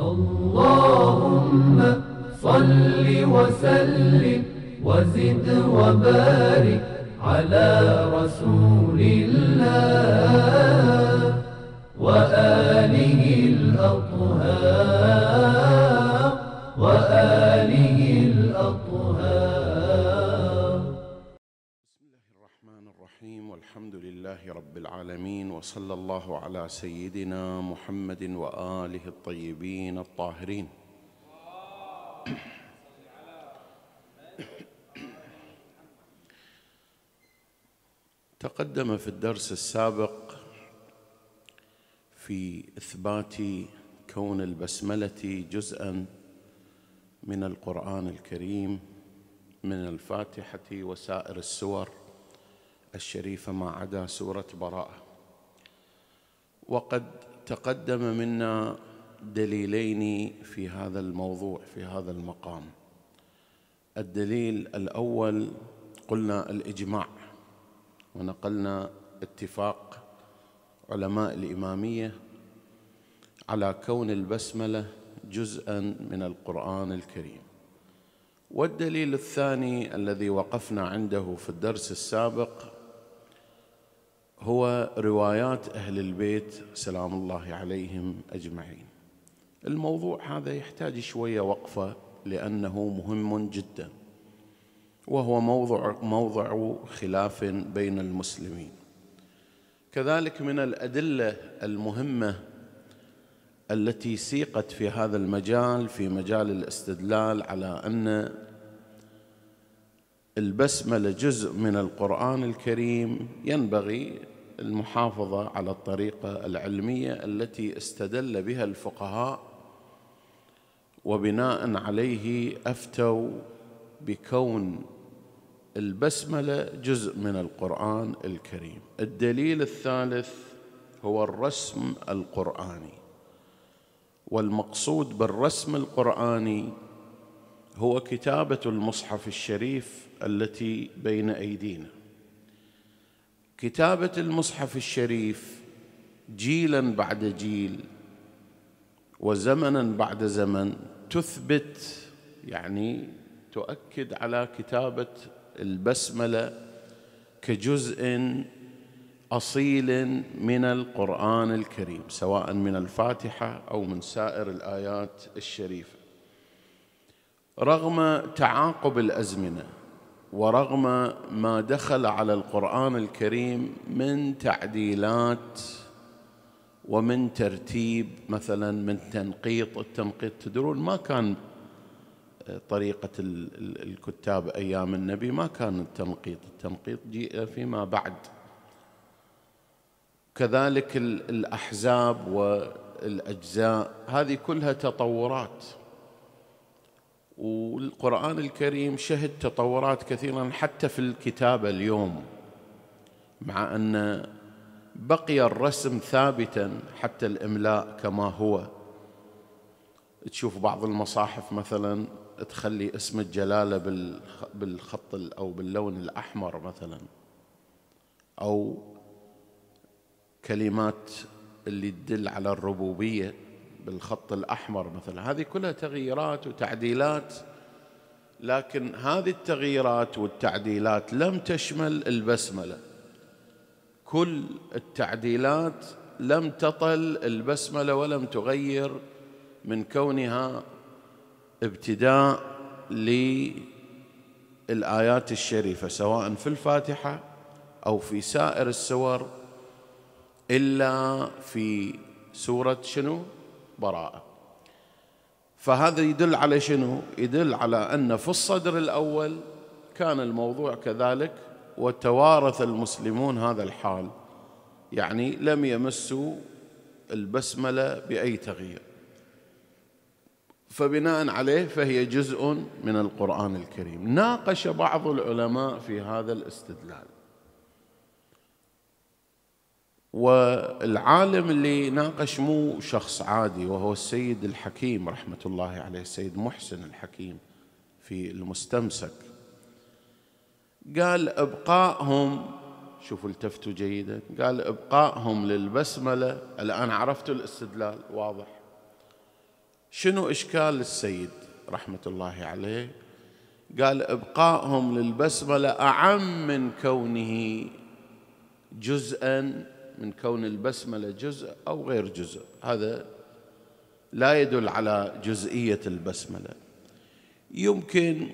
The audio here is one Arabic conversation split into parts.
اللهم صل وسلم وزد وبارك على رسول الله وآله الأطهار وآله لله رب العالمين وصلى الله على سيدنا محمد واله الطيبين الطاهرين تقدم في الدرس السابق في اثبات كون البسمله جزءا من القران الكريم من الفاتحه وسائر السور الشريفة ما عدا سورة براءة وقد تقدم منا دليلين في هذا الموضوع في هذا المقام الدليل الأول قلنا الإجماع ونقلنا اتفاق علماء الإمامية على كون البسملة جزءا من القرآن الكريم والدليل الثاني الذي وقفنا عنده في الدرس السابق هو روايات أهل البيت سلام الله عليهم أجمعين الموضوع هذا يحتاج شوية وقفة لأنه مهم جدا وهو موضع, موضع خلاف بين المسلمين كذلك من الأدلة المهمة التي سيقت في هذا المجال في مجال الاستدلال على أن البسملة جزء من القرآن الكريم ينبغي المحافظة على الطريقة العلمية التي استدل بها الفقهاء وبناء عليه أفتوا بكون البسملة جزء من القرآن الكريم الدليل الثالث هو الرسم القرآني والمقصود بالرسم القرآني هو كتابه المصحف الشريف التي بين ايدينا كتابه المصحف الشريف جيلا بعد جيل وزمنا بعد زمن تثبت يعني تؤكد على كتابه البسمله كجزء اصيل من القران الكريم سواء من الفاتحه او من سائر الايات الشريفه رغم تعاقب الازمنه ورغم ما دخل على القران الكريم من تعديلات ومن ترتيب مثلا من تنقيط التنقيط تدرون ما كان آه، طريقة الكتاب أيام النبي ما كان التنقيط التنقيط جيء فيما بعد كذلك الأحزاب والأجزاء هذه كلها تطورات والقرآن الكريم شهد تطورات كثيرا حتى في الكتابة اليوم مع أن بقي الرسم ثابتا حتى الإملاء كما هو تشوف بعض المصاحف مثلا تخلي اسم الجلالة بالخط أو باللون الأحمر مثلا أو كلمات اللي تدل على الربوبية بالخط الأحمر مثلا هذه كلها تغييرات وتعديلات لكن هذه التغييرات والتعديلات لم تشمل البسملة كل التعديلات لم تطل البسملة ولم تغير من كونها ابتداء للآيات الشريفة سواء في الفاتحة أو في سائر السور إلا في سورة شنو؟ براءة فهذا يدل على شنو؟ يدل على أن في الصدر الأول كان الموضوع كذلك وتوارث المسلمون هذا الحال يعني لم يمسوا البسملة بأي تغيير فبناء عليه فهي جزء من القرآن الكريم ناقش بعض العلماء في هذا الاستدلال والعالم اللي ناقش مو شخص عادي وهو السيد الحكيم رحمة الله عليه السيد محسن الحكيم في المستمسك قال إبقائهم شوفوا التفتوا جيدا قال إبقائهم للبسملة الآن عرفتوا الاستدلال واضح شنو إشكال السيد رحمة الله عليه قال إبقائهم للبسملة أعم من كونه جزءا من كون البسملة جزء أو غير جزء هذا لا يدل على جزئية البسملة يمكن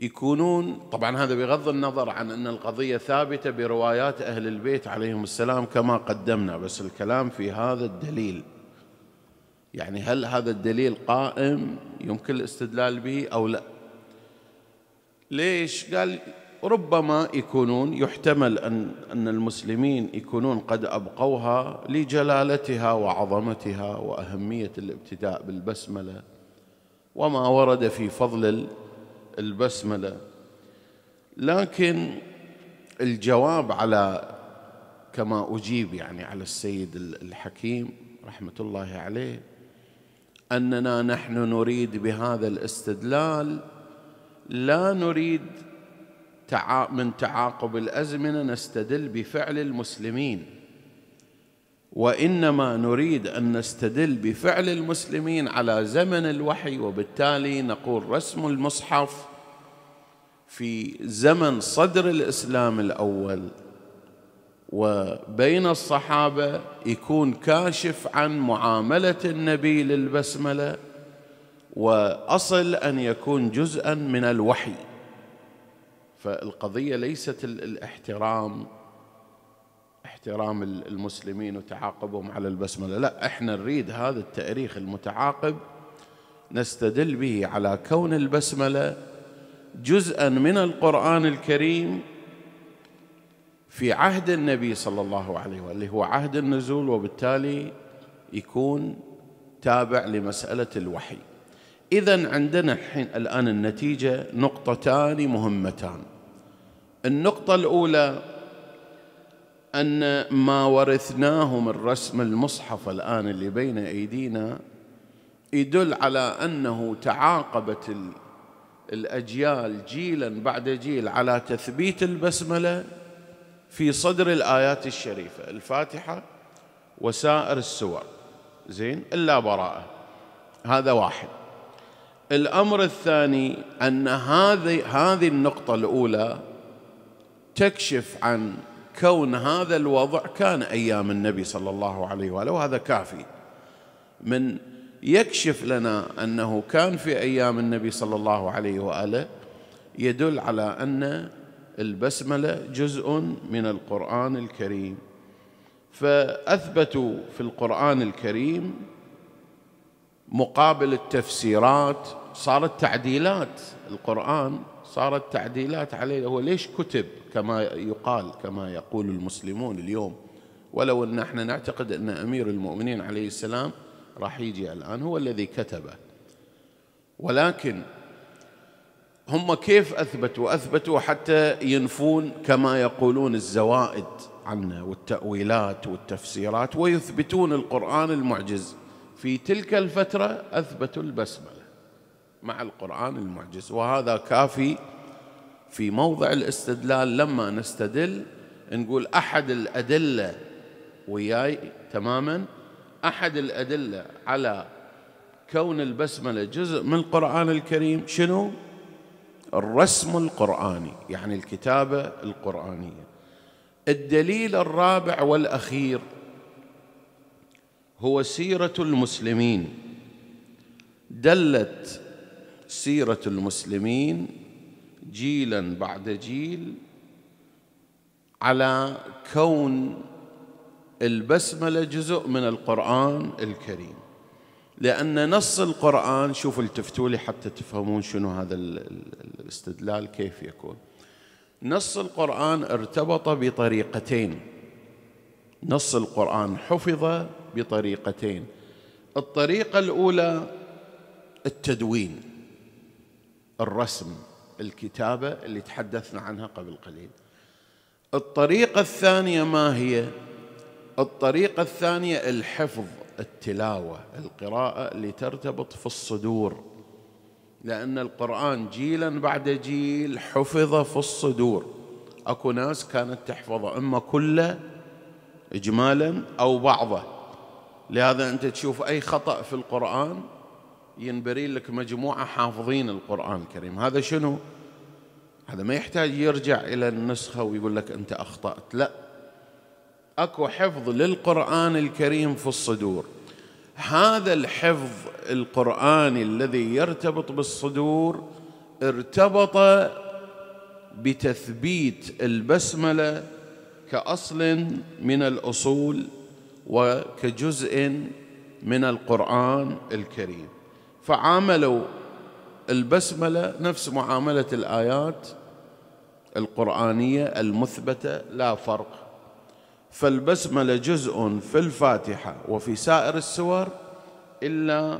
يكونون طبعا هذا بغض النظر عن أن القضية ثابتة بروايات أهل البيت عليهم السلام كما قدمنا بس الكلام في هذا الدليل يعني هل هذا الدليل قائم يمكن الاستدلال به أو لا ليش قال ربما يكونون يحتمل أن, أن المسلمين يكونون قد أبقوها لجلالتها وعظمتها وأهمية الابتداء بالبسملة وما ورد في فضل البسملة لكن الجواب على كما أجيب يعني على السيد الحكيم رحمة الله عليه أننا نحن نريد بهذا الاستدلال لا نريد من تعاقب الازمنه نستدل بفعل المسلمين وانما نريد ان نستدل بفعل المسلمين على زمن الوحي وبالتالي نقول رسم المصحف في زمن صدر الاسلام الاول وبين الصحابه يكون كاشف عن معامله النبي للبسمله واصل ان يكون جزءا من الوحي فالقضية ليست الاحترام احترام المسلمين وتعاقبهم على البسملة لا احنا نريد هذا التأريخ المتعاقب نستدل به على كون البسملة جزءا من القرآن الكريم في عهد النبي صلى الله عليه وآله اللي هو عهد النزول وبالتالي يكون تابع لمسألة الوحي إذا عندنا الحين الآن النتيجة نقطتان مهمتان النقطة الأولى أن ما ورثناه من رسم المصحف الآن اللي بين أيدينا يدل على أنه تعاقبت الأجيال جيلا بعد جيل على تثبيت البسملة في صدر الآيات الشريفة الفاتحة وسائر السور زين إلا براءة هذا واحد الأمر الثاني أن هذه هذه النقطة الأولى تكشف عن كون هذا الوضع كان ايام النبي صلى الله عليه واله وهذا كافي من يكشف لنا انه كان في ايام النبي صلى الله عليه واله يدل على ان البسمله جزء من القران الكريم فاثبتوا في القران الكريم مقابل التفسيرات صارت تعديلات القران صارت تعديلات عليه هو ليش كتب كما يقال كما يقول المسلمون اليوم ولو ان احنا نعتقد ان امير المؤمنين عليه السلام راح يجي الان هو الذي كتبه ولكن هم كيف اثبتوا؟ اثبتوا حتى ينفون كما يقولون الزوائد عنه والتاويلات والتفسيرات ويثبتون القران المعجز في تلك الفتره اثبتوا البسمله مع القرآن المعجز وهذا كافي في موضع الاستدلال لما نستدل نقول أحد الأدلة وياي تماما أحد الأدلة على كون البسملة جزء من القرآن الكريم شنو؟ الرسم القرآني يعني الكتابة القرآنية الدليل الرابع والأخير هو سيرة المسلمين دلت سيرة المسلمين جيلا بعد جيل على كون البسملة جزء من القرآن الكريم لأن نص القرآن شوفوا التفتوا لي حتى تفهمون شنو هذا الاستدلال كيف يكون نص القرآن ارتبط بطريقتين نص القرآن حفظ بطريقتين الطريقة الأولى التدوين الرسم الكتابه اللي تحدثنا عنها قبل قليل. الطريقه الثانيه ما هي؟ الطريقه الثانيه الحفظ التلاوه القراءه اللي ترتبط في الصدور لان القران جيلا بعد جيل حفظ في الصدور اكو ناس كانت تحفظه اما كله اجمالا او بعضه لهذا انت تشوف اي خطا في القران ينبري لك مجموعة حافظين القرآن الكريم هذا شنو؟ هذا ما يحتاج يرجع إلى النسخة ويقول لك أنت أخطأت لا أكو حفظ للقرآن الكريم في الصدور هذا الحفظ القرآني الذي يرتبط بالصدور ارتبط بتثبيت البسملة كأصل من الأصول وكجزء من القرآن الكريم فعاملوا البسمله نفس معامله الايات القرانيه المثبته لا فرق فالبسمله جزء في الفاتحه وفي سائر السور الا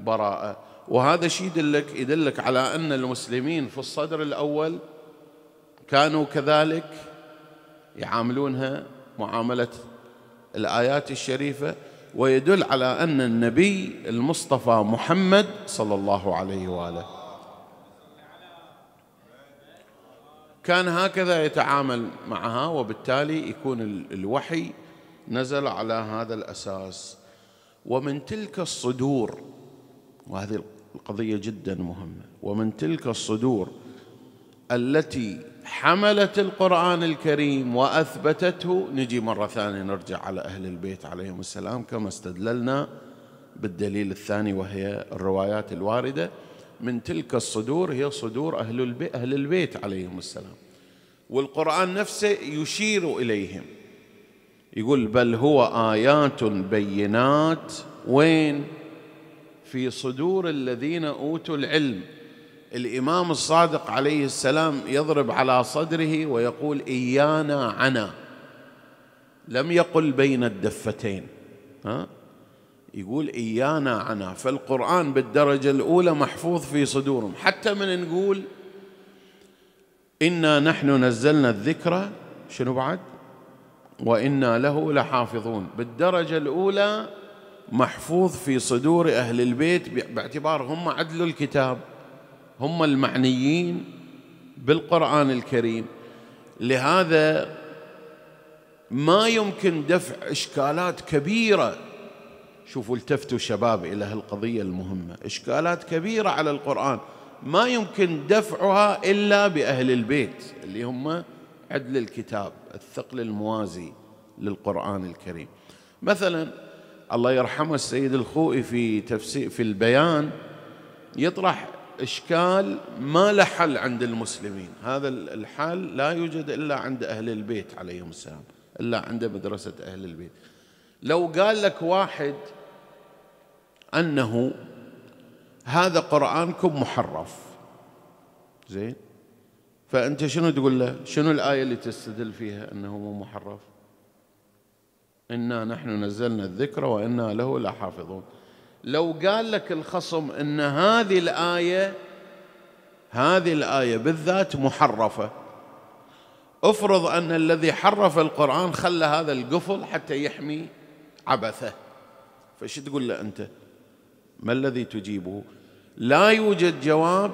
براءه وهذا شيء يدلك يدلك على ان المسلمين في الصدر الاول كانوا كذلك يعاملونها معامله الايات الشريفه ويدل على أن النبي المصطفى محمد صلى الله عليه وآله كان هكذا يتعامل معها وبالتالي يكون الوحي نزل على هذا الأساس ومن تلك الصدور وهذه القضية جدا مهمة ومن تلك الصدور التي حملت القرآن الكريم وأثبتته نجي مرة ثانية نرجع على أهل البيت عليهم السلام كما استدللنا بالدليل الثاني وهي الروايات الواردة من تلك الصدور هي صدور أهل البيت, أهل البيت عليهم السلام والقرآن نفسه يشير إليهم يقول بل هو آيات بينات وين في صدور الذين أوتوا العلم الإمام الصادق عليه السلام يضرب على صدره ويقول إيانا عنا لم يقل بين الدفتين ها؟ يقول إيانا عنا فالقرآن بالدرجة الأولى محفوظ في صدورهم حتى من نقول إنا نحن نزلنا الذكر شنو بعد وإنا له لحافظون بالدرجة الأولى محفوظ في صدور أهل البيت باعتبار هم عدلوا الكتاب هم المعنيين بالقرآن الكريم لهذا ما يمكن دفع إشكالات كبيرة شوفوا التفتوا شباب إلى هالقضية المهمة إشكالات كبيرة على القرآن ما يمكن دفعها إلا بأهل البيت اللي هم عدل الكتاب الثقل الموازي للقرآن الكريم مثلا الله يرحمه السيد الخوئي في تفسير في البيان يطرح إشكال ما له حل عند المسلمين هذا الحال لا يوجد إلا عند أهل البيت عليهم السلام إلا عند مدرسة أهل البيت لو قال لك واحد أنه هذا قرآنكم محرف زين فأنت شنو تقول له شنو الآية اللي تستدل فيها أنه مو محرف إنا نحن نزلنا الذكر وإنا له لحافظون لو قال لك الخصم ان هذه الايه هذه الايه بالذات محرفه افرض ان الذي حرف القران خلى هذا القفل حتى يحمي عبثه فش تقول له انت ما الذي تجيبه لا يوجد جواب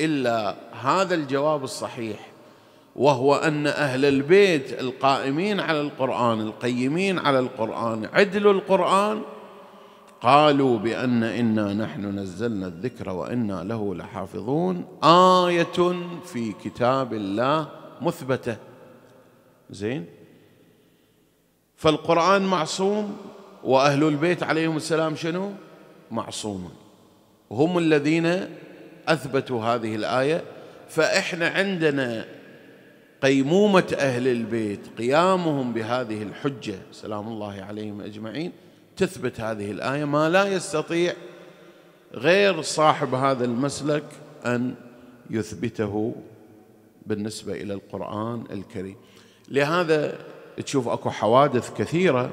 الا هذا الجواب الصحيح وهو ان اهل البيت القائمين على القران القيمين على القران عدلوا القران قالوا بأن إنا نحن نزلنا الذكر وإنا له لحافظون آية في كتاب الله مثبتة زين فالقرآن معصوم وأهل البيت عليهم السلام شنو معصومون هم الذين أثبتوا هذه الآية فإحنا عندنا قيمومة أهل البيت قيامهم بهذه الحجة سلام الله عليهم أجمعين تثبت هذه الآية ما لا يستطيع غير صاحب هذا المسلك أن يثبته بالنسبة إلى القرآن الكريم لهذا تشوف أكو حوادث كثيرة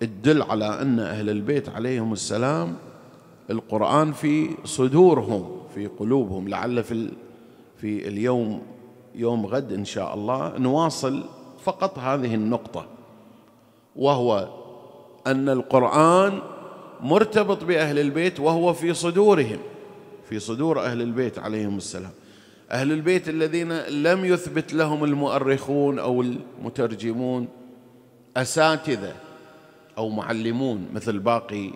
تدل على أن أهل البيت عليهم السلام القرآن في صدورهم في قلوبهم لعل في في اليوم يوم غد إن شاء الله نواصل فقط هذه النقطة وهو أن القرآن مرتبط بأهل البيت وهو في صدورهم في صدور أهل البيت عليهم السلام أهل البيت الذين لم يثبت لهم المؤرخون أو المترجمون أساتذة أو معلمون مثل باقي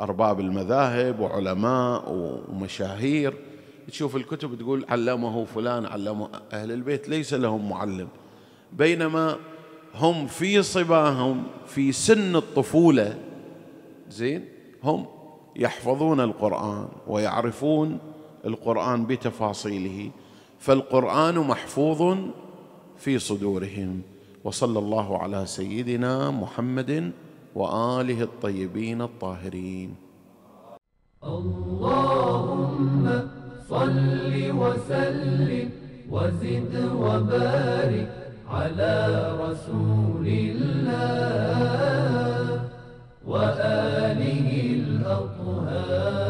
أرباب المذاهب وعلماء ومشاهير تشوف الكتب تقول علمه فلان علمه أهل البيت ليس لهم معلم بينما هم في صباهم في سن الطفولة زين هم يحفظون القرآن ويعرفون القرآن بتفاصيله فالقرآن محفوظ في صدورهم وصلى الله على سيدنا محمد وآله الطيبين الطاهرين اللهم صل وسلم وزد وبارك على رسول الله وآله الأطهار